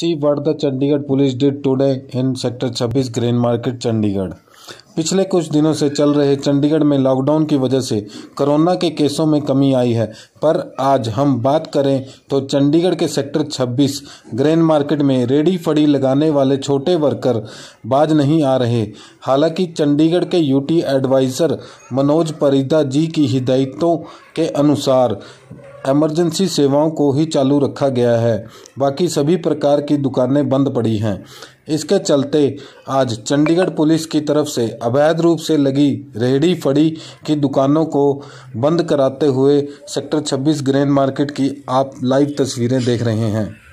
C word the Chandigarh police did today in sector 26 grain market Chandigarh पिछले कुछ दिनों से चल रहे चंडीगढ़ में लॉकडाउन की वजह से कोरोना के केसों में कमी आई है पर आज हम बात करें तो चंडीगढ़ के सेक्टर 26 ग्रेन मार्केट में रेडी फड़ी लगाने वाले छोटे वर्कर बाज नहीं आ रहे हालांकि चंडीगढ़ के यूटी एडवाइज़र मनोज परिदा जी की हिदायतों के अनुसार एमरजेंसी सेवाओं को ही चालू रखा गया है बाकी सभी प्रकार की दुकानें बंद पड़ी हैं इसके चलते आज चंडीगढ़ पुलिस की तरफ से अवैध रूप से लगी रेहड़ी फड़ी की दुकानों को बंद कराते हुए सेक्टर 26 ग्रैंड मार्केट की आप लाइव तस्वीरें देख रहे हैं